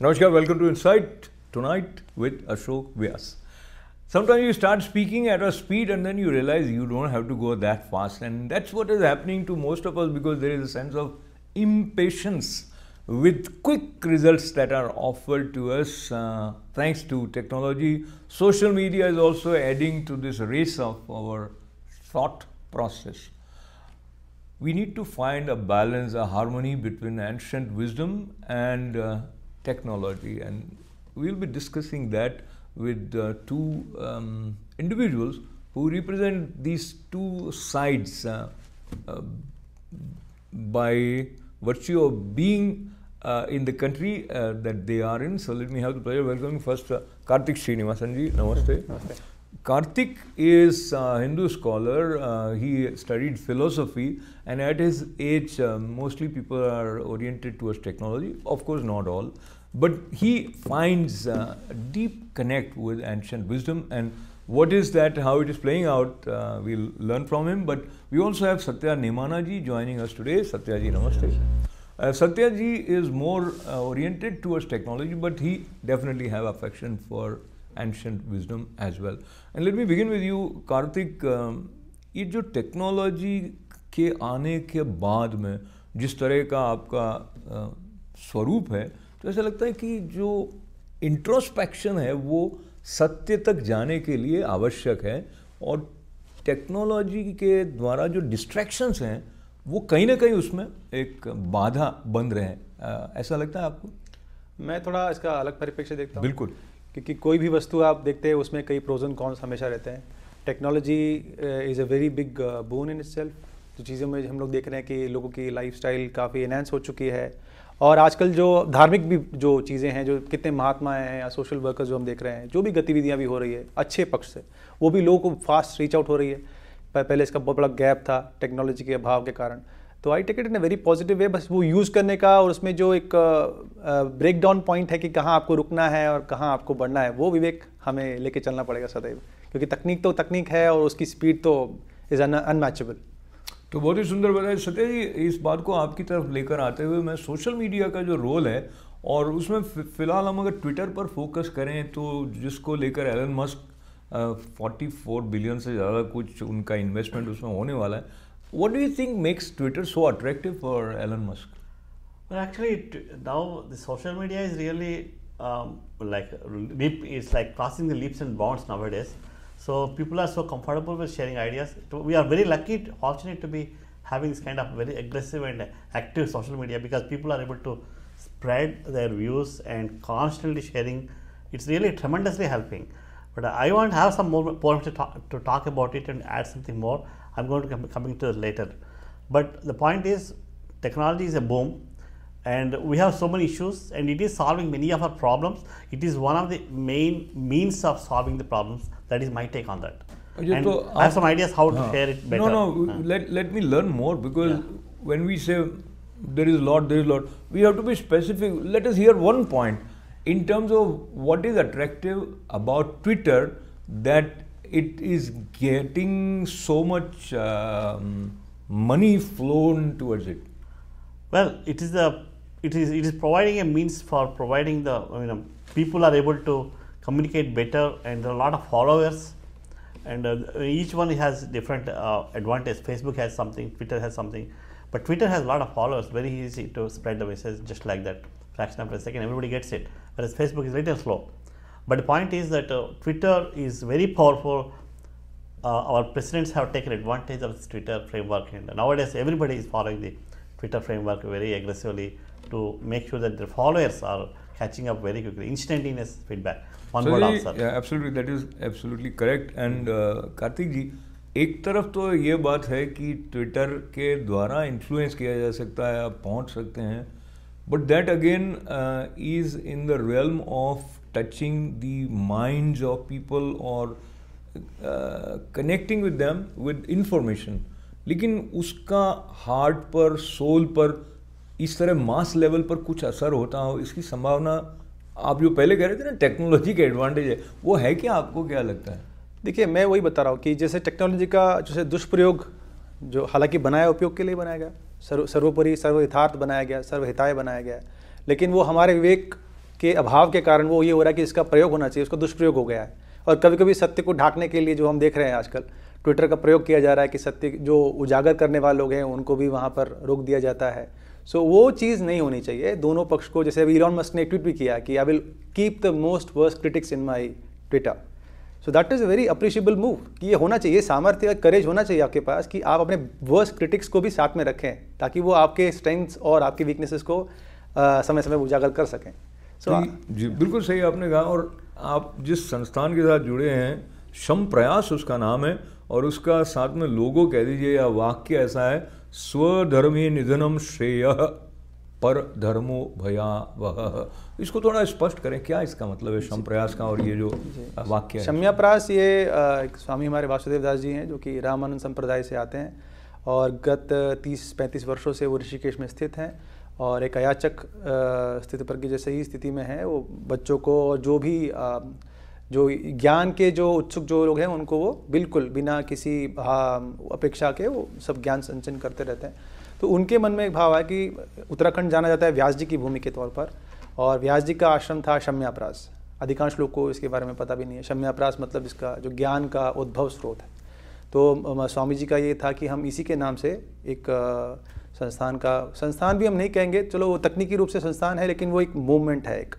Namaskar, welcome to Insight tonight with Ashok Vyas. Sometimes you start speaking at a speed and then you realize you don't have to go that fast, and that's what is happening to most of us because there is a sense of impatience with quick results that are offered to us uh, thanks to technology. Social media is also adding to this race of our thought process. We need to find a balance, a harmony between ancient wisdom and uh, technology. And we'll be discussing that with uh, two um, individuals who represent these two sides uh, uh, by virtue of being uh, in the country uh, that they are in. So let me have the pleasure of welcoming first uh, Karthik Srinivasanji. Namaste. Namaste. is a Hindu scholar. Uh, he studied philosophy, and at his age, uh, mostly people are oriented towards technology. Of course, not all. But he finds a deep connect with ancient wisdom and what is that, how it is playing out, uh, we'll learn from him. But we also have Satya Nemanaji joining us today. Satyaji, namaste. Uh, Satyaji is more uh, oriented towards technology, but he definitely have affection for ancient wisdom as well. And let me begin with you, Karthik. Um, ये जो technology के आने के बाद में जिस तरह का आपका uh, स्वरूप है तो ऐसा लगता है कि जो इंट्रोस्पेक्शन है वो सत्य तक जाने के लिए आवश्यक है और टेक्नोलॉजी के द्वारा जो डिस्ट्रैक्शंस हैं वो कहीं ना कहीं उसमें एक बाधा बन रहे हैं ऐसा लगता है आपको मैं थोड़ा इसका अलग परिप्रेक्ष्य देखता हूँ बिल्कुल क्योंकि कोई भी वस्तु आप देखते हैं उसमें कई प्रोजन कॉन्स हमेशा रहते हैं technology is a very big boon in itself जो चीज़ें में हम लोग देख रहे हैं कि लोगों की लाइफ काफ़ी इन्हेंस हो चुकी है और आजकल जो धार्मिक भी जो चीज़ें हैं जो कितने महात्मा हैं या सोशल वर्कर्स जो हम देख रहे हैं जो भी गतिविधियाँ भी हो रही है अच्छे पक्ष से वो भी लोगों को फास्ट रीच आउट हो रही है पहले इसका बहुत बड़ा गैप था टेक्नोलॉजी के अभाव के कारण तो I take it in a very positive way बस वो यूज़ करने का और उसमें जो एक ब्रेक डाउन पॉइंट है कि कहाँ आपको रुकना है और कहाँ आपको बढ़ना है वो विवेक हमें लेके चलना पड़ेगा सदैव क्योंकि तकनीक तो तकनीक है और उसकी स्पीड तो इज़ अनमैचेबल तो बहुत ही सुंदर बताया सत्य जी इस बात को आपकी तरफ लेकर आते हुए मैं सोशल मीडिया का जो रोल है और उसमें फिलहाल हम अगर ट्विटर पर फोकस करें तो जिसको लेकर Elon Musk forty four billion से ज़्यादा कुछ उनका इन्वेस्टमेंट उसमें होने वाला है what do you think makes Twitter so attractive for Elon Musk actually actually, the social media is really like um, like leap. It's like crossing the leaps and bounds So people are so comfortable with sharing ideas. We are very lucky, fortunate to be having this kind of very aggressive and active social media because people are able to spread their views and constantly sharing. It's really tremendously helping. But I want to have some more points to talk, to talk about it and add something more. I'm going to come coming to it later. But the point is, technology is a boom and we have so many issues and it is solving many of our problems. It is one of the main means of solving the problems. That is my take on that. Oh, and I have some ideas how to ah. share it better. No, no, ah. let, let me learn more because when we say there is a lot, there is a lot, we have to be specific. Let us hear one point in terms of what is attractive about Twitter that it is getting so much um, money flown towards it? Well, it is a it is it is providing a means for providing the you know people are able to communicate better and there are a lot of followers and uh, each one has different uh, advantage facebook has something twitter has something but twitter has a lot of followers very easy to spread the message just like that fraction of a second everybody gets it whereas facebook is little slow but the point is that uh, twitter is very powerful uh, our presidents have taken advantage of this twitter framework and nowadays everybody is following the twitter framework very aggressively to make sure that their followers are catching up very quickly, instantaneous feedback, one so word answer. Yeah, absolutely, that is absolutely correct. And uh, Kartik ji, एक तरफ तो ये बात है कि Twitter के द्वारा influence किया जा सकता है आप पहुंच सकते हैं but that again is in the real of touching the minds of people और connecting with them with information लेकिन उसका हार्ट पर सोल पर इस तरह मास लेवल पर कुछ असर होता हो इसकी संभावना आप जो पहले कह रहे थे ना टेक्नोलॉजी के एडवांटेज है वो है क्या आपको क्या लगता है देखिए मैं वही बता रहा हूँ कि जैसे टेक्नोलॉजी का जैसे दुष्प्रयोग जो हालांकि बनाया उपयोग के लिए बनाया गया सर्व सर्वोपरि यथार्थ बनाया गया सर्वहिताय बनाया गया लेकिन वो हमारे विवेक के अभाव के कारण वो ये हो रहा है कि इसका प्रयोग होना चाहिए उसका दुष्प्रयोग हो गया है और कभी कभी सत्य को ढाँकने के लिए जो हम देख रहे हैं आजकल ट्विटर का प्रयोग किया जा रहा है कि सत्य जो उजागर करने वाले लोग हैं उनको भी वहाँ पर रोक दिया जाता है सो so, वो चीज़ नहीं होनी चाहिए दोनों पक्ष को जैसे अभी इलॉन मस्क ने ट्वीट भी किया कि I will keep the most worst critics in my Twitter so that is a very appreciable move कि ये होना चाहिए सामर्थ्य या करेज होना चाहिए आपके पास कि आप अपने वर्स्ट क्रिटिक्स को भी साथ में रखें ताकि वो आपके स्ट्रेंथ्स और आपकी वीकनेसेस को आ, समय समय उजागर कर सकें सो so, जी बिल्कुल सही आपने कहा और आप जिस संस्थान के साथ जुड़े हैं शम प्रयास उसका नाम है और उसका साथ में लोगो कह दीजिए या वाक्य ऐसा है स्वधर्मी निधनम श्रेय पर धर्मो भया वह इसको थोड़ा स्पष्ट करें क्या इसका मतलब है शम प्रयास का और ये जो वाक्य शम्या प्रयास ये एक स्वामी हमारे वासुदेव दास जी हैं जो कि रामानंद संप्रदाय से आते हैं और गत 30-35 वर्षों से वो ऋषिकेश में स्थित हैं और एक अयाचक स्थिति पर की जैसे ही स्थिति में है वो बच्चों को जो भी जो ज्ञान के जो उत्सुक जो लोग हैं उनको वो बिल्कुल बिना किसी अपेक्षा के वो सब ज्ञान संचन करते रहते हैं तो उनके मन में एक भाव है कि उत्तराखंड जाना जाता है व्यास जी की भूमि के तौर पर और व्यास जी का आश्रम था शम्याप्रास अधिकांश लोग को इसके बारे में पता भी नहीं है शम्याप्रास मतलब इसका जो ज्ञान का उद्भव स्रोत है तो स्वामी जी का ये था कि हम इसी के नाम से एक संस्थान का संस्थान भी हम नहीं कहेंगे चलो वो तकनीकी रूप से संस्थान है लेकिन वो एक मूवमेंट है एक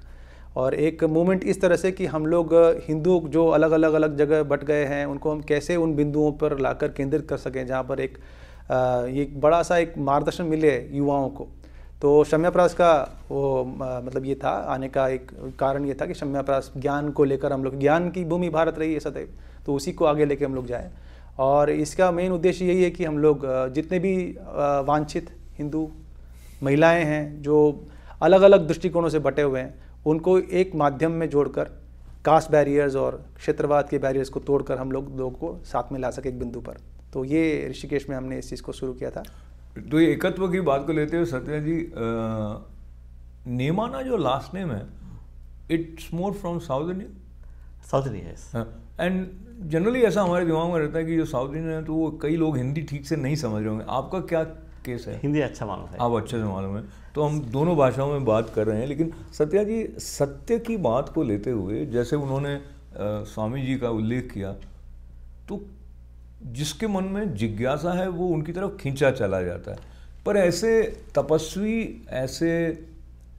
और एक मूवमेंट इस तरह से कि हम लोग हिंदू जो अलग अलग अलग जगह बट गए हैं उनको हम कैसे उन बिंदुओं पर लाकर केंद्रित कर सकें जहाँ पर एक ये बड़ा सा एक मार्गदर्शन मिले युवाओं को तो शम्याप्रास का वो मतलब ये था आने का एक कारण ये था कि शम्याप्रास ज्ञान को लेकर हम लोग ज्ञान की भूमि भारत रही है सदैव तो उसी को आगे लेके हम लोग जाएँ और इसका मेन उद्देश्य यही है कि हम लोग जितने भी वांछित हिंदू महिलाएं हैं जो अलग अलग दृष्टिकोणों से बटे हुए हैं उनको एक माध्यम में जोड़कर कास्ट बैरियर्स और क्षेत्रवाद के बैरियर्स को तोड़कर हम लोग लोगों को साथ में ला सके एक बिंदु पर तो ये ऋषिकेश में हमने इस चीज़ को शुरू किया था तो ये एकत्व की बात को लेते हुए सत्या जी नेमाना जो लास्ट नेम है it's more from south India south India and generally ऐसा हमारे दिमाग में रहता है कि जो साउथ इंडियन है तो वो कई लोग हिंदी ठीक से नहीं समझ रहे होंगे आपका क्या केस है हिंदी अच्छा मालूम है आप अच्छे से मालूम है तो हम दोनों भाषाओं में बात कर रहे हैं लेकिन सत्या जी सत्य की बात को लेते हुए जैसे उन्होंने आ, स्वामी जी का उल्लेख किया तो जिसके मन में जिज्ञासा है वो उनकी तरफ खींचा चला जाता है पर ऐसे तपस्वी ऐसे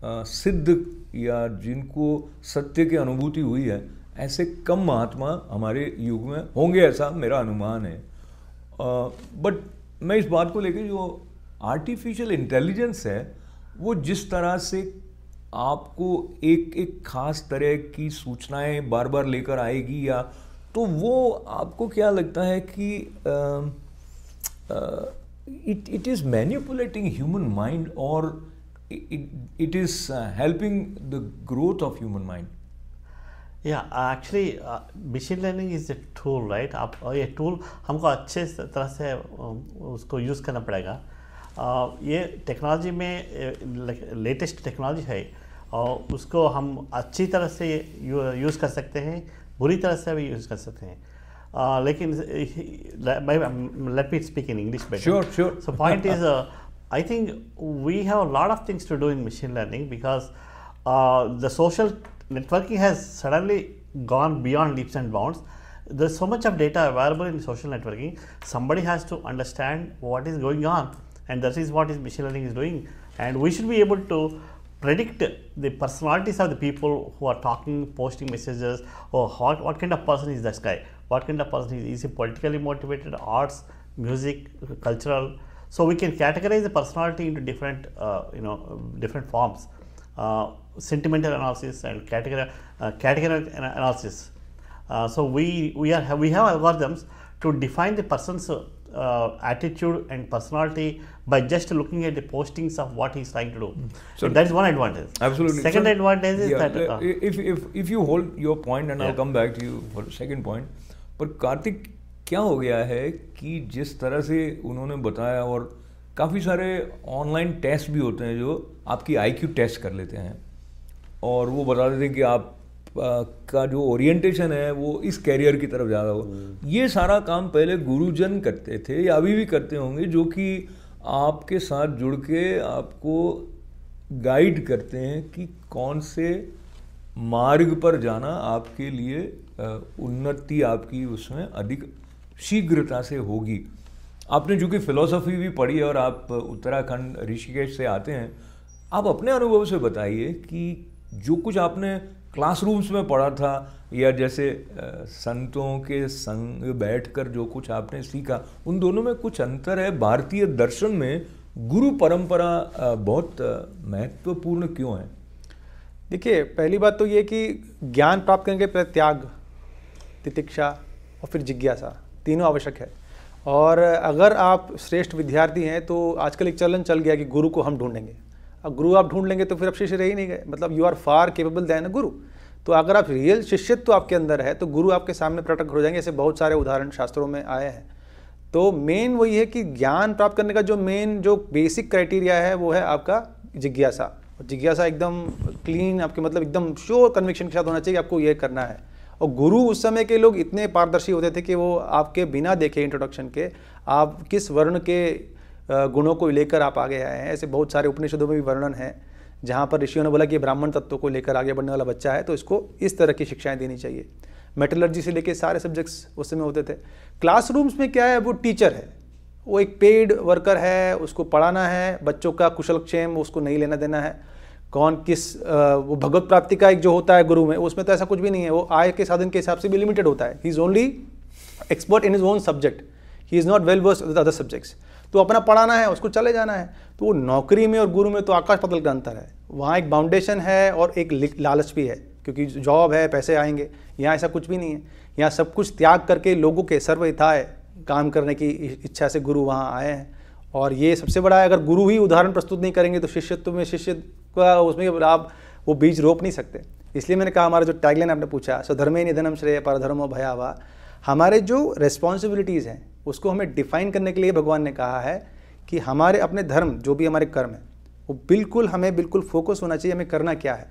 आ, सिद्ध या जिनको सत्य की अनुभूति हुई है ऐसे कम महात्मा हमारे युग में होंगे ऐसा मेरा अनुमान है बट मैं इस बात को लेकर जो आर्टिफिशियल इंटेलिजेंस है वो जिस तरह से आपको एक एक खास तरह की सूचनाएं बार बार लेकर आएगी या तो वो आपको क्या लगता है कि it it is manipulating human mind और it is helping the growth of human mind या actually machine learning is a tool right आप ये टूल हमको अच्छे तरह से उसको यूज़ करना पड़ेगा ये टेक्नोलॉजी में लेटेस्ट टेक्नोलॉजी है और उसको हम अच्छी तरह से यूज़ कर सकते हैं बुरी तरह से भी यूज़ कर सकते हैं लेकिन let speak in English so point is I think we have lot of things to do in machine learning because the social networking has suddenly gone beyond leaps and bounds the so much of data available in social networking somebody has to understand what is going on and that is what is machine learning is doing and we should be able to predict the personalities of the people who are talking, posting messages or what, what kind of person is this guy, what kind of person is, is he politically motivated, arts, music, cultural. So we can categorize the personality into different, uh, you know, different forms, uh, sentimental analysis and category, uh, category analysis. Uh, so we, we, are, we have algorithms to define the person's uh, attitude and personality by just looking at the postings of what he's trying to do. So that is one advantage. Absolutely. Second so, advantage is yeah, that uh, if, if if you hold your point and yeah. I'll come back to you for the second point. but Karthik, क्या हो गया है कि जिस तरह से उन्होंने बताया और काफ़ी सारे ऑनलाइन टेस्ट भी होते हैं जो आपकी आईक्यू टेस्ट कर लेते हैं और वो बता देते हैं कि आप का जो ओरिएंटेशन है वो इस कैरियर की तरफ ज़्यादा हो हम्म। ये सारा काम पहले गुरुजन करते थे या अभी भी करते होंगे जो कि आपके साथ जुड़ के आपको गाइड करते हैं कि कौन से मार्ग पर जाना आपके लिए उन्नति आपकी उसमें अधिक शीघ्रता से होगी आपने जो कि फिलोसफी भी पढ़ी है और आप उत्तराखंड ऋषिकेश से आते हैं आप अपने अनुभव से बताइए कि जो कुछ आपने क्लासरूम्स में पढ़ा था या जैसे संतों के संग बैठकर जो कुछ आपने सीखा उन दोनों में कुछ अंतर है भारतीय दर्शन में गुरु परंपरा बहुत महत्वपूर्ण क्यों है देखिए पहली बात तो ये कि ज्ञान प्राप्त करने के पहले त्याग तितिक्षा और फिर जिज्ञासा तीनों आवश्यक है और अगर आप श्रेष्ठ विद्यार्थी हैं तो आजकल एक चलन चल गया कि गुरु को हम ढूंढेंगे अब गुरु आप ढूंढ लेंगे तो फिर आप शिष्य रह ही नहीं गए मतलब you are far capable than guru तो अगर आप रियल शिष्यत्व तो आपके अंदर है तो गुरु आपके सामने प्रकट हो जाएंगे ऐसे बहुत सारे उदाहरण शास्त्रों में आए हैं तो मेन वही है कि ज्ञान प्राप्त करने का जो मेन जो बेसिक क्राइटेरिया है वो है आपका जिज्ञासा जिज्ञासा एकदम क्लीन आपके मतलब एकदम श्योर कन्विक्शन के साथ होना चाहिए आपको ये करना है और गुरु उस समय के लोग इतने पारदर्शी होते थे कि वो आपके बिना देखे इंट्रोडक्शन के आप किस वर्ण के गुणों को लेकर आप आगे आए हैं ऐसे बहुत सारे उपनिषदों में भी वर्णन है जहाँ पर ऋषियों ने बोला कि ब्राह्मण तत्व को लेकर आगे बढ़ने वाला बच्चा है तो इसको इस तरह की शिक्षाएं देनी चाहिए मेटलर्जी से लेकर सारे सब्जेक्ट्स उस समय होते थे क्लासरूम्स में क्या है वो टीचर है वो एक पेड वर्कर है उसको पढ़ाना है बच्चों का कुशल क्षेम उसको नहीं लेना देना है कौन किस वो भगवत प्राप्ति का एक जो होता है गुरु में उसमें तो ऐसा कुछ भी नहीं है वो आय के साधन के हिसाब से भी लिमिटेड होता है he is only expert in his own subject he is not well versed other subjects तो अपना पढ़ाना है उसको चले जाना है तो वो नौकरी में और गुरु में तो आकाश पतल का अंतर है वहाँ एक बाउंडेशन है और एक लालच भी है क्योंकि जॉब है पैसे आएंगे यहाँ ऐसा कुछ भी नहीं है यहाँ सब कुछ त्याग करके लोगों के सर्वहिताय काम करने की इच्छा से गुरु वहाँ आए हैं और ये सबसे बड़ा है अगर गुरु ही उदाहरण प्रस्तुत नहीं करेंगे तो शिष्यत्व में शिष्य का उसमें आप वो बीज रोप नहीं सकते इसलिए मैंने कहा हमारा जो टैगलाइन आपने पूछा सो धर्मे निधनम श्रेय पर धर्मो भयावा हमारे जो रेस्पॉन्सिबिलिटीज़ हैं उसको हमें डिफाइन करने के लिए भगवान ने कहा है कि हमारे अपने धर्म जो भी हमारे कर्म है वो बिल्कुल हमें बिल्कुल फोकस होना चाहिए हमें करना क्या है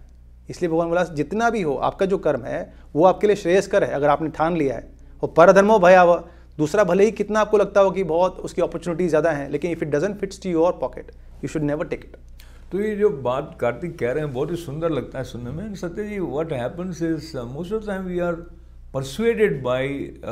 इसलिए भगवान बोला जितना भी हो आपका जो कर्म है वो आपके लिए श्रेयस्कर है अगर आपने ठान लिया है वो परधर्मो भयावह दूसरा भले ही कितना आपको लगता हो कि बहुत उसकी अपॉर्चुनिटी ज़्यादा है लेकिन if it doesn't fits to your pocket you should never take it तो ये जो बात कार्तिक कह रहे हैं बहुत ही सुंदर लगता है सुनने में Satya ji what happens is most of time we are persuaded by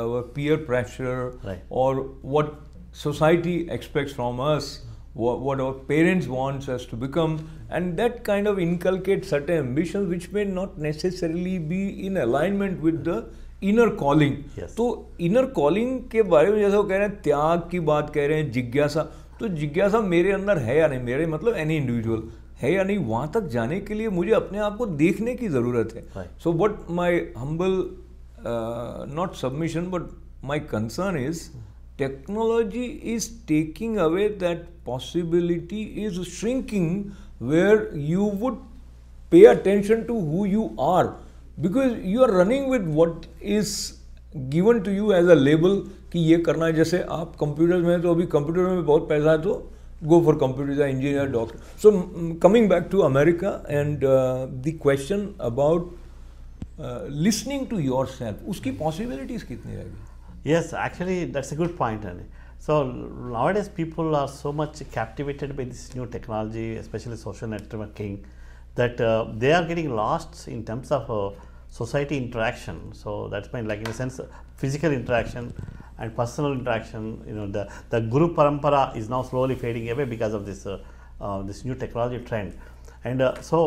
our peer pressure right. or what society expects from us, what, what our parents wants us to become, and that kind of inculcate certain ambitions which may not necessarily be in alignment with the inner calling तो inner calling के बारे में जैसा वो कह रहे हैं त्याग की बात कह रहे हैं जिज्ञासा तो जिज्ञासा मेरे अंदर है या नहीं मेरे मतलब एनी इंडिविजुअल है या नहीं वहाँ तक जाने के लिए मुझे अपने आप को देखने की ज़रूरत है so what my humble uh, not submission, but my concern is technology is taking away that possibility, is shrinking where you would pay attention to who you are because you are running with what is given to you as a label कि ये करना है जैसे आप computers में तो अभी computer में बहुत पैसा है तो go for computers, engineer, doctor. So mm, coming back to America and uh, the question about listening to yourself उसकी पॉसिबिलिटीज कितनी रहेगी yes actually that's a good point है So nowadays people are so much captivated by this new technology, especially social networking, that uh, they are getting lost in terms of uh, society interaction. So that's my like in a sense physical interaction and personal interaction. You know the the guru parampara is now slowly fading away because of this uh, uh this new technology trend, and so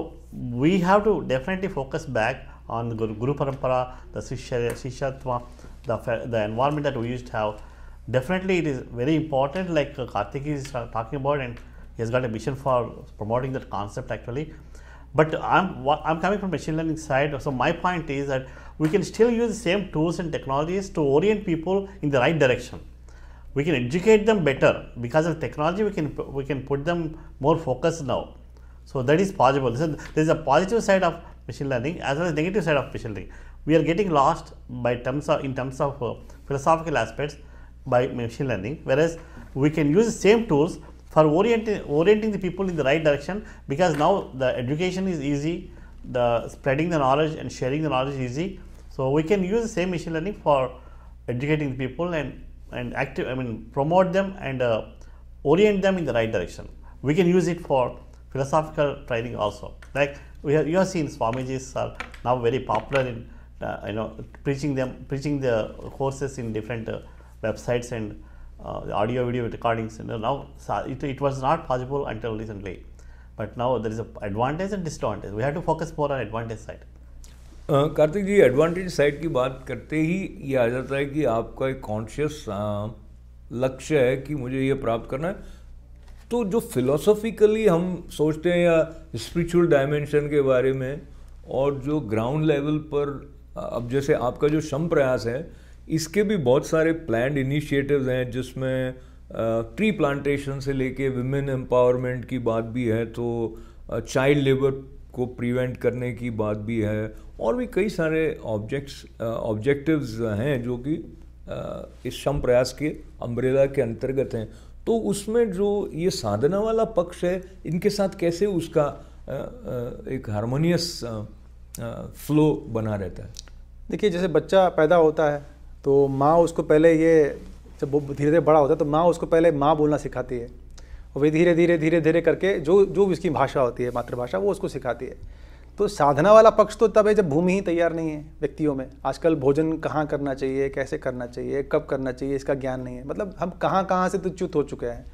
we have to definitely focus back on the Guru, Guru Parampara, the Shishatva, the, the environment that we used to have. Definitely, it is very important, like uh, Karthik is talking about, and he has got a mission for promoting that concept actually. But I'm, I'm coming from machine learning side, so my point is that we can still use the same tools and technologies to orient people in the right direction. We can educate them better because of technology. We can we can put them more focused now. So that is possible. So there is a positive side of machine learning as well as negative side of machine learning. We are getting lost by terms of in terms of uh, philosophical aspects by machine learning, whereas we can use the same tools for orienting orienting the people in the right direction because now the education is easy, the spreading the knowledge and sharing the knowledge is easy. So we can use the same machine learning for educating the people and and active I mean promote them and uh, orient them in the right direction. We can use it for philosophical training also like we have, you have seen Swamiji's are now very popular in uh, you know preaching them preaching the courses in different uh, websites and uh, audio video recordings. You know, now it, it was not possible until recently, but now there is a advantage and disadvantage. We have to focus more on advantage side. Kartik ji advantage side की बात करते ही ये आ जाता है कि आपका एक conscious लक्ष्य है कि मुझे ये प्राप्त करना है तो जो फिलोसॉफिकली हम सोचते हैं या स्पिरिचुअल डायमेंशन के बारे में और जो ग्राउंड लेवल पर अब जैसे आपका जो श्रम प्रयास है इसके भी बहुत सारे प्लान्ड इनिशिएटिव्स हैं जिसमें ट्री प्लांटेशन से लेके विमेन एम्पावरमेंट की बात भी है तो चाइल्ड लेबर को प्रिवेंट करने की बात भी है और भी कई सारे ऑब्जेक्ट्स ऑब्जेक्टिव्स हैं जो कि इस श्रम प्रयास के अम्ब्रेला के अंतर्गत हैं तो उसमें जो ये साधना वाला पक्ष है इनके साथ कैसे उसका एक हारमोनियस फ्लो बना रहता है देखिए जैसे बच्चा पैदा होता है तो माँ उसको पहले ये जब वो धीरे धीरे बड़ा होता है तो माँ उसको पहले माँ बोलना सिखाती है और वे धीरे धीरे धीरे धीरे करके जो जो भी उसकी भाषा होती है मातृभाषा वो उसको सिखाती है तो साधना वाला पक्ष तो तब है जब भूमि ही तैयार नहीं है व्यक्तियों में आजकल भोजन कहाँ करना चाहिए कैसे करना चाहिए कब करना चाहिए इसका ज्ञान नहीं है मतलब हम कहाँ कहाँ से तो च्युत हो चुके हैं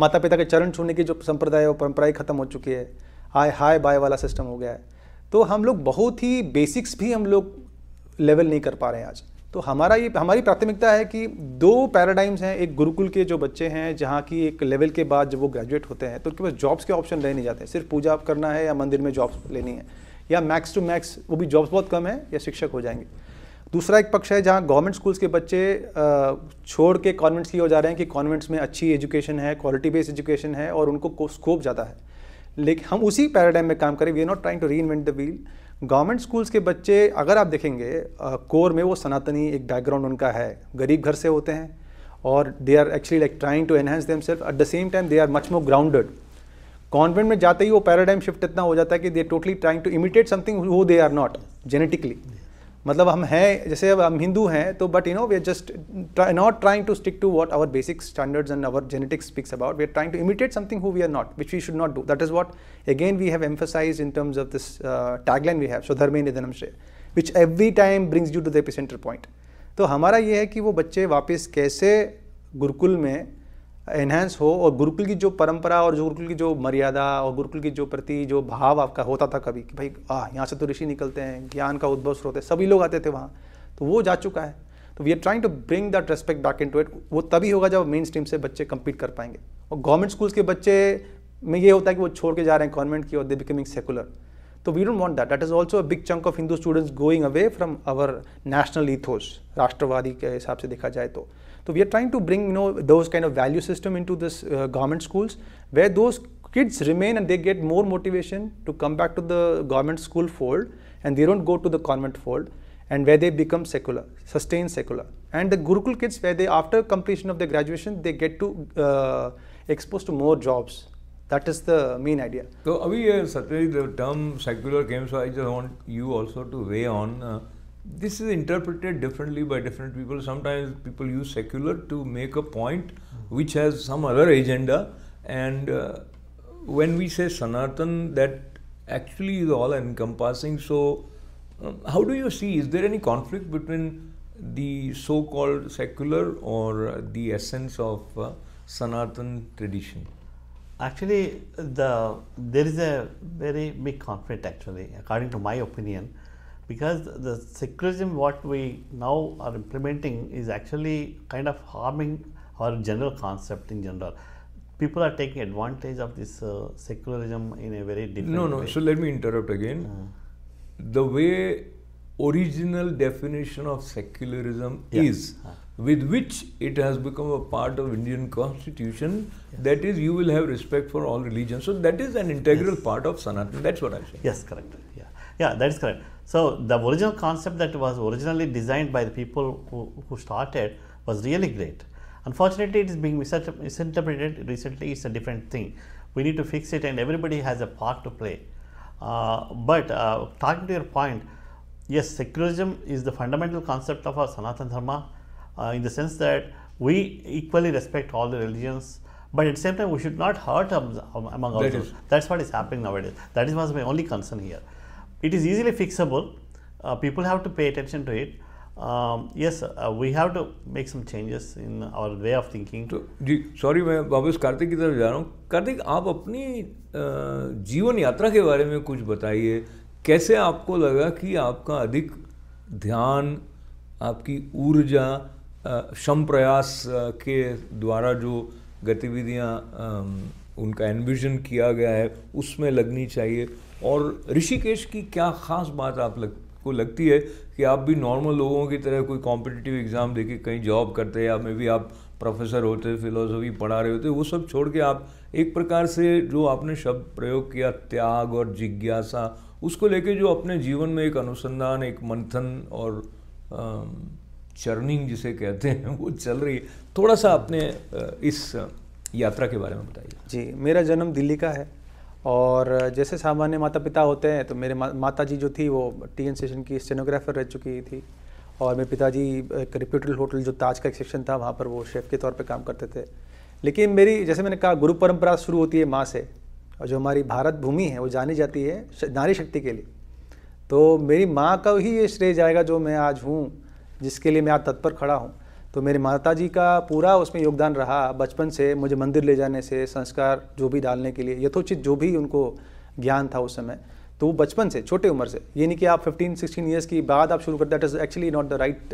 माता पिता के चरण छूने की जो संप्रदाय और परंपराएं खत्म हो चुकी है हाय हाय बाय वाला सिस्टम हो गया है तो हम लोग बहुत ही बेसिक्स भी हम लोग लेवल नहीं कर पा रहे हैं आज तो हमारा ये हमारी प्राथमिकता है कि दो पैराडाइम्स हैं एक गुरुकुल के जो बच्चे हैं जहाँ की एक लेवल के बाद जब वो ग्रेजुएट होते हैं तो उनके पास जॉब्स के ऑप्शन रह नहीं जाते सिर्फ पूजा करना है या मंदिर में जॉब्स लेनी है या मैक्स टू मैक्स वो भी जॉब्स बहुत कम है या शिक्षक हो जाएंगे दूसरा एक पक्ष है जहाँ गवर्नमेंट स्कूल्स के बच्चे छोड़ के कॉन्वेंट्स की हो जा रहे हैं कि कॉन्वेंट्स में अच्छी एजुकेशन है क्वालिटी बेस्ड एजुकेशन है और उनको स्कोप ज़्यादा है लेकिन हम उसी पैराडाइम में काम करें we are not trying to reinvent the wheel government schools के बच्चे अगर आप देखेंगे कोर में वो सनातनी एक बैकग्राउंड उनका है गरीब घर से होते हैं और they are actually like trying to enhance themselves at the same time they are much more grounded convent में जाते ही वो पैराडाइम शिफ्ट इतना हो जाता है कि they totally trying to imitate something who they are not genetically मतलब हम हैं जैसे अब हम हिंदू हैं तो but you know we are just not trying to stick to what our basic standards and our genetics speaks about we are trying to imitate something who we are not which we should not do that is what again we have emphasise in terms of this tagline we have so धर्मे निधनम श्रेय which every time brings you to the epicentre point तो हमारा ये है कि वो बच्चे वापस कैसे गुरुकुल में एनहेंस हो और गुरुकुल की जो परंपरा और गुरुकुल की जो मर्यादा और गुरुकुल की जो प्रति जो भाव आपका होता था कभी कि भाई आ यहाँ से तो ऋषि निकलते हैं ज्ञान का उद्भव स्रोत है सभी लोग आते थे वहाँ तो वो जा चुका है तो we are trying to bring that respect back into it वो तभी होगा जब मेन स्ट्रीम से बच्चे कंपीट कर पाएंगे और गवर्नमेंट स्कूल्स के बच्चे में ये होता है कि वो छोड़ के जा रहे हैं कॉन्वेंट की और they becoming secular So we don't want that. That is also a big chunk of Hindu students going away from our national ethos, Rashtrawadi ke hisab se dekha jaye to. So we are trying to bring you know those kind of value system into this uh, government schools where those kids remain and they get more motivation to come back to the government school fold and they don't go to the convent fold and where they become secular, sustain secular. And the Gurukul kids where they after completion of their graduation they get to uh, exposed to more jobs that is the main idea. So, Avi, uh, the term secular came, so I just want you also to weigh on. Uh, this is interpreted differently by different people. Sometimes people use secular to make a point which has some other agenda, and uh, when we say Sanatan, that actually is all encompassing. So, um, how do you see? Is there any conflict between the so called secular or the essence of uh, Sanatan tradition? Actually, the there is a very big conflict actually, according to my opinion, because the secularism what we now are implementing is actually kind of harming our general concept in general. People are taking advantage of this uh, secularism in a very different. No, no. Way. So let me interrupt again. Uh-huh. The way original definition of secularism yeah. is. Uh with which it has become a part of Indian constitution. Yes. That is, you will have respect for all religions. So that is an integral yes. part of Sanatana. That's what I say. Yes, correct. Yeah, yeah, that is correct. So the original concept that was originally designed by the people who, who started was really great. Unfortunately, it is being misinterpreted recently. It's a different thing. We need to fix it, and everybody has a part to play. Uh, but uh, talking to your point, yes, secularism is the fundamental concept of our Sanatana Dharma uh, in the sense that we equally respect all the religions but at the same time we should not hurt um, among that ourselves. is. That's what is happening nowadays. That is my only concern here. It is easily fixable. Uh, people have to pay attention to it. Um, yes, uh, we have to make some changes in our way of thinking. तो जी sorry मैं वापस कार्तिक की तरफ जा रहा हूँ कार्तिक आप अपनी जीवन यात्रा के बारे में कुछ बताइए कैसे आपको लगा कि आपका अधिक ध्यान आपकी ऊर्जा श्रम प्रयास के द्वारा जो गतिविधियाँ उनका एनविजन किया गया है उसमें लगनी चाहिए और ऋषिकेश की क्या ख़ास बात आप लग को लगती है कि आप भी नॉर्मल लोगों की तरह कोई कॉम्पिटिटिव एग्ज़ाम देके कहीं जॉब करते या मे भी आप प्रोफेसर होते फिलोसफी पढ़ा रहे होते वो सब छोड़ के आप एक प्रकार से जो आपने शब्द प्रयोग किया त्याग और जिज्ञासा उसको लेके जो अपने जीवन में एक अनुसंधान एक मंथन और आ, चर्निंग जिसे कहते हैं वो चल रही है थोड़ा सा अपने इस यात्रा के बारे में बताइए जी मेरा जन्म दिल्ली का है और जैसे सामान्य माता पिता होते हैं तो मेरे मा, माता जी जो थी वो टी एन सेशन की स्टेनोग्राफर रह चुकी थी और मेरे पिताजी एक रिप्यूटेड होटल जो ताज का एक सेक्शन था वहाँ पर वो शेफ़ के तौर पर काम करते थे लेकिन मेरी जैसे मैंने कहा गुरु परंपरा शुरू होती है माँ से और जो हमारी भारत भूमि है वो जानी जाती है नारी शक्ति के लिए तो मेरी माँ का ही ये श्रेय जाएगा जो मैं आज हूँ जिसके लिए मैं आज तत्पर खड़ा हूँ तो मेरे माता जी का पूरा उसमें योगदान रहा बचपन से मुझे मंदिर ले जाने से संस्कार जो भी डालने के लिए यथोचित जो भी उनको ज्ञान था उस समय तो वो बचपन से छोटे उम्र से ये नहीं कि आप 15 16 ईयर्स की बाद आप शुरू करते that is actually not the right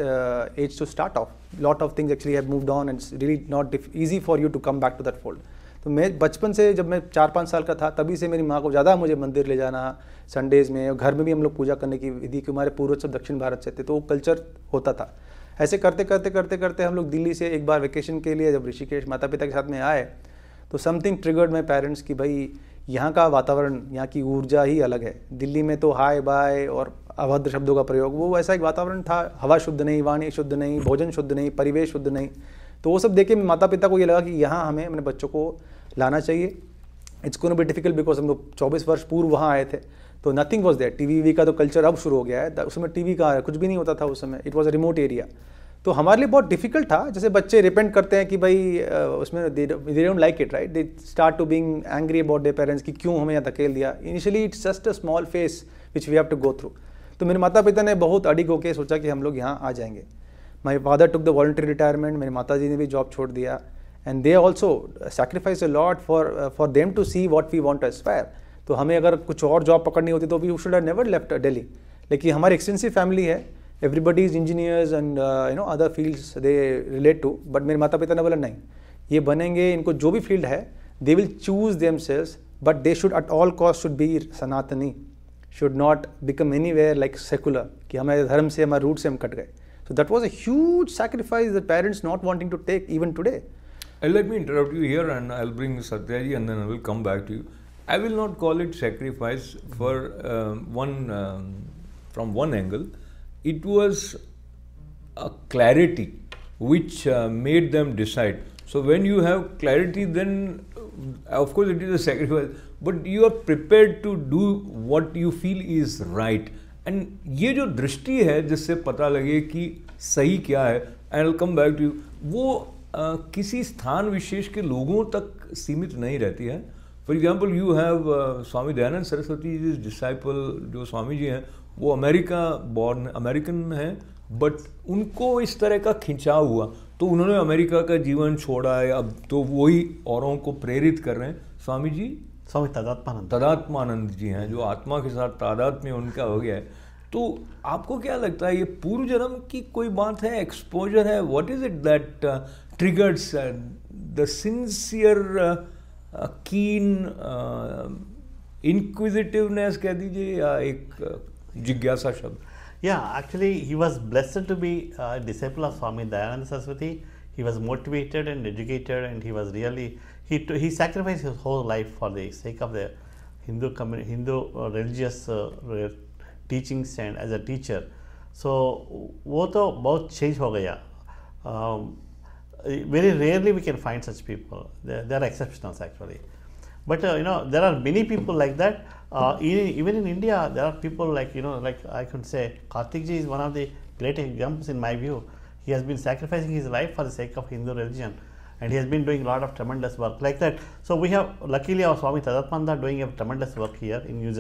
age to start of lot of things actually have moved on and really not easy for you to come back to that fold तो मैं बचपन से जब मैं चार पाँच साल का था तभी से मेरी माँ को ज़्यादा मुझे मंदिर ले जाना संडेज़ में घर में भी हम लोग पूजा करने की विधि कि हमारे पूर्व सब दक्षिण भारत से थे तो वो कल्चर होता था ऐसे करते करते करते करते हम लोग दिल्ली से एक बार वेकेशन के लिए जब ऋषिकेश माता पिता के साथ में आए तो समथिंग ट्रिगर्ड माई पेरेंट्स कि भाई यहाँ का वातावरण यहाँ की ऊर्जा ही अलग है दिल्ली में तो हाय बाय और अभद्र शब्दों का प्रयोग वो ऐसा एक वातावरण था हवा शुद्ध नहीं वाणी शुद्ध नहीं भोजन शुद्ध नहीं परिवेश शुद्ध नहीं तो वो सब देखे माता पिता को ये लगा कि यहाँ हमें अपने बच्चों को लाना चाहिए it's gonna be difficult because हम लोग चौबीस वर्ष पूर्व वहाँ आए थे तो nothing was that T V का तो कल्चर अब शुरू हो गया है उस समय टी वी का कुछ भी नहीं होता था उस समय it was a remote area तो हमारे लिए बहुत डिफिकल्ट था जैसे बच्चे रिपेंट करते हैं कि भाई उसमें they don't like it right they start to being angry about their parents कि क्यों हमें यहाँ धकेल दिया initially it's just a small phase which we have to go through तो मेरे माता पिता ने बहुत अडिग होकर सोचा कि हम लोग यहाँ आ जाएंगे my father took the voluntary retirement मेरे माता जी ने भी जॉब छोड़ दिया and they also sacrifice a lot for for them to see what we want to aspire तो हमें अगर कुछ और जॉब पकड़नी होती तो we should never left Delhi लेकिन हमारी एक्सटेंसिव फैमिली है everybody is engineers and you know other fields they relate to but मेरे माता पिता ने बोला नहीं ये बनेंगे इनको जो भी फील्ड है they will choose themselves but they should at all cost should be Sanatani should not become anywhere like secular कि हमारे धर्म से हमारे रूट से हम कट गए so that was a huge sacrifice the parents not wanting to take even today let me interrupt you here and I'll bring Satyaji and then I will come back to you. I will not call it sacrifice for um, one um, from one angle. It was a clarity which uh, made them decide. So when you have clarity, then uh, of course it is a sacrifice, but you are prepared to do what you feel is right. And ये जो दृष्टि है जिससे पता लगे कि सही क्या है come back to you. वो किसी स्थान विशेष के लोगों तक सीमित नहीं रहती है for example you have Swami Dayanand Saraswati is disciple जो स्वामी जी हैं वो अमेरिका बॉर्न अमेरिकन हैं बट उनको इस तरह का खिंचाव हुआ तो उन्होंने अमेरिका का जीवन छोड़ा है अब तो वही औरों को प्रेरित कर रहे हैं स्वामी जी स्वामी तदात्मानंद तदात्मानंद जी हैं जो आत्मा के साथ तादात में उनका हो गया है तो आपको क्या लगता है ये पूर्व जन्म की कोई बात है एक्सपोजर है what is it that triggers the sincere keen inquisitiveness कह दीजिए या एक uh, जिज्ञासा शब्द या actually he was blessed to be disciple of Swami Dayanand Saraswati he was motivated and educated and he was really he he sacrifice whole life for the sake of the Hindu community Hindu religious Teaching stand as a teacher, so वो तो बहुत change हो um, very rarely we can find such people. they are exceptions actually. But uh, you know, there are many people like that. Uh, even in India, there are people like you know, like I could say, Kartikji is one of the great examples in my view. He has been sacrificing his life for the sake of Hindu religion, and he has been doing a lot of tremendous work like that. So we have luckily our Swami Tadatpanda doing a tremendous work here in New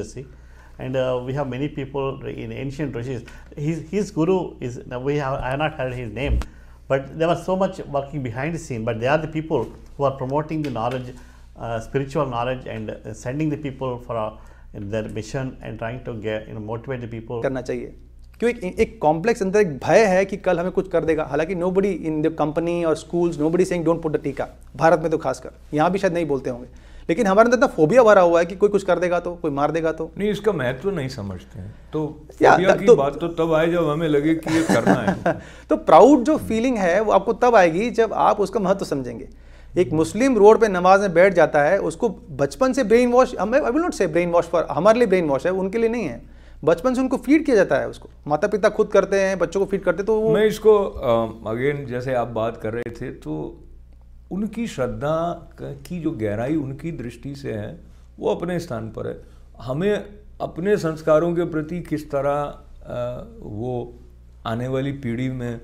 and uh, we have many people in ancient rishis. His, his guru is, we have, I have not heard his name, but there was so much working behind the scene, but they are the people who are promoting the knowledge, uh, spiritual knowledge and uh, sending the people for uh, their mission and trying to get, you know, motivate the people. करना चाहिए क्यों एक एक complex अंदर एक भय है कि कल हमें कुछ कर देगा हालांकि nobody in the company और schools nobody saying don't put the tika Bharat में तो खासकर यहाँ भी शायद नहीं बोलते होंगे लेकिन हमारे अंदर इतना फोबिया भरा हुआ है कि कोई कुछ कर देगा तो कोई मार देगा तो नहीं इसका महत्व नहीं समझते हैं तो या, की तो, बात तो तब आए जब हमें लगे कि ये करना है तो प्राउड जो फीलिंग है वो आपको तब आएगी जब आप उसका महत्व समझेंगे एक मुस्लिम रोड पे नमाज में बैठ जाता है उसको बचपन से ब्रेन वॉश हमें I will not say brainwash for हमारे लिए ब्रेन वॉश है उनके लिए नहीं है बचपन से उनको फीड किया जाता है उसको माता पिता खुद करते हैं बच्चों को फीड करते हैं तो मैं इसको अगेन जैसे आप बात कर रहे थे तो उनकी श्रद्धा की जो गहराई उनकी दृष्टि से है वो अपने स्थान पर है हमें अपने संस्कारों के प्रति किस तरह वो आने वाली पीढ़ी में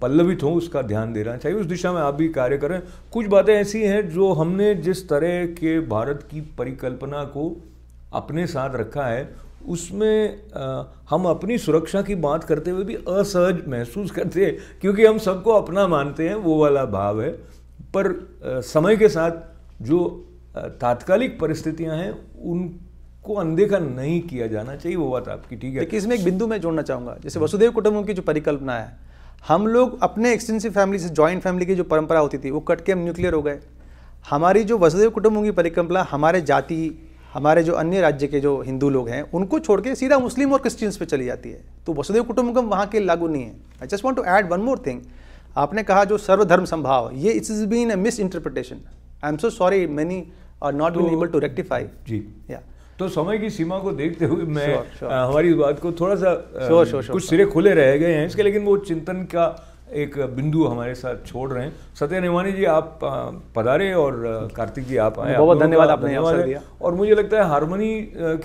पल्लवित हों उसका ध्यान देना चाहिए उस दिशा में आप भी कार्य करें कुछ बातें ऐसी हैं जो हमने जिस तरह के भारत की परिकल्पना को अपने साथ रखा है उसमें हम अपनी सुरक्षा की बात करते हुए भी असहज महसूस करते हैं क्योंकि हम सबको अपना मानते हैं वो वाला भाव है पर समय के साथ जो तात्कालिक परिस्थितियां हैं उनको अनदेखा नहीं किया जाना चाहिए वो बात आपकी ठीक है देखिए इसमें एक बिंदु मैं जोड़ना चाहूंगा जैसे वसुदेव कुटुंबम की जो परिकल्पना है हम लोग अपने एक्सटेंसिव फैमिली से ज्वाइंट फैमिली की जो परंपरा होती थी वो कट के हम न्यूक्लियर हो गए हमारी जो वसुदेव कुटुंबों की परिकल्पना हमारे जाति हमारे जो अन्य राज्य के जो हिंदू लोग हैं उनको छोड़ के सीधा मुस्लिम और क्रिश्चियंस पे चली जाती है तो वसुदेव कुटुंबकम वहाँ के लागू नहीं है I just want to add one more thing आपने कहा जो सर्वधर्म संभाव ये it's is been a misinterpretation I am so sorry many are not been able to rectify जी या तो समय की सीमा को देखते हुए मैं sure, sure. आ, हमारी बात को थोड़ा सा आ, sure, sure, sure, कुछ सिरे खुले रह गए हैं इसके लेकिन वो चिंतन का एक बिंदु हमारे साथ छोड़ रहे हैं सत्य निवानी जी आप पधारे और कार्तिक जी आप आए बहुत धन्यवाद आपने दिया और मुझे लगता है हारमोनी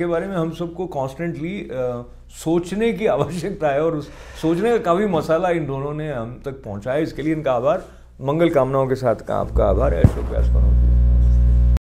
के बारे में हम सबको कॉन्स्टेंटली सोचने की आवश्यकता है और उस सोचने का काफ़ी मसाला इन दोनों ने हम तक पहुंचाया इसके लिए इनका आभार मंगल कामनाओं के साथ का आपका आभार है अशोक व्यास